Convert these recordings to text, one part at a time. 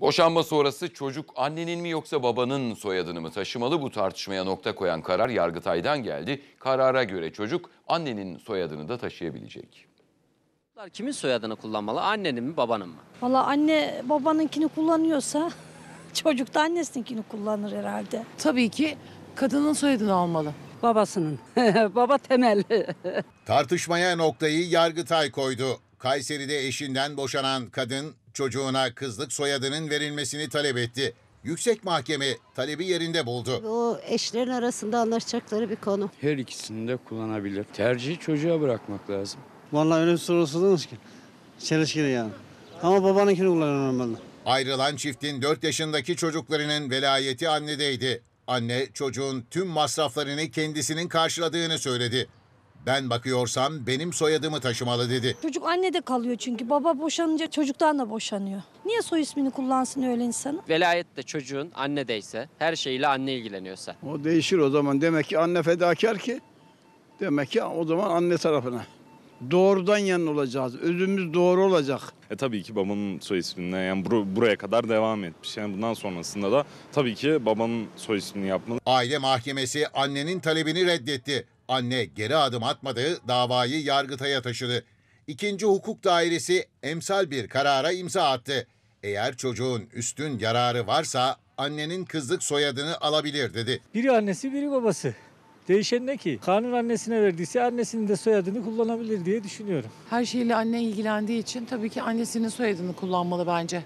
Boşanma sonrası çocuk annenin mi yoksa babanın soyadını mı taşımalı bu tartışmaya nokta koyan karar Yargıtay'dan geldi. Karara göre çocuk annenin soyadını da taşıyabilecek. Kimin soyadını kullanmalı? Annenin mi babanın mı? Valla anne babanınkini kullanıyorsa çocuk da annesinkini kullanır herhalde. Tabii ki kadının soyadını almalı. Babasının. Baba temel. Tartışmaya noktayı Yargıtay koydu. Kayseri'de eşinden boşanan kadın çocuğuna kızlık soyadının verilmesini talep etti. Yüksek Mahkeme talebi yerinde buldu. O eşlerin arasında anlaşacakları bir konu. Her ikisini de kullanabilir. Tercihi çocuğa bırakmak lazım. Vallahi öyle bir soru sorsanız ki. Çelişkili yani. Ama babanınkini kullanıyorum ben de. Ayrılan çiftin 4 yaşındaki çocuklarının velayeti annedeydi. Anne çocuğun tüm masraflarını kendisinin karşıladığını söyledi. Ben bakıyorsam benim soyadımı taşımalı dedi. Çocuk anne de kalıyor çünkü. Baba boşanınca çocuktan da boşanıyor. Niye soy ismini kullansın öyle insanı? Velayet de çocuğun annedeyse, her şeyle anne ilgileniyorsa. O değişir o zaman. Demek ki anne fedakar ki. Demek ki o zaman anne tarafına. Doğrudan yan olacağız. Özümüz doğru olacak. E tabii ki babanın soy ismine yani bur- buraya kadar devam etmiş. Yani bundan sonrasında da tabii ki babanın soy ismini yapmalı. Aile mahkemesi annenin talebini reddetti. Anne geri adım atmadığı davayı Yargıtay'a taşıdı. İkinci Hukuk Dairesi emsal bir karara imza attı. Eğer çocuğun üstün yararı varsa annenin kızlık soyadını alabilir dedi. Biri annesi biri babası. Değişen ne ki? Kanun annesine verdiyse annesinin de soyadını kullanabilir diye düşünüyorum. Her şeyle anne ilgilendiği için tabii ki annesinin soyadını kullanmalı bence.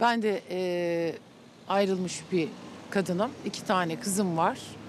Ben de e, ayrılmış bir kadınım. iki tane kızım var.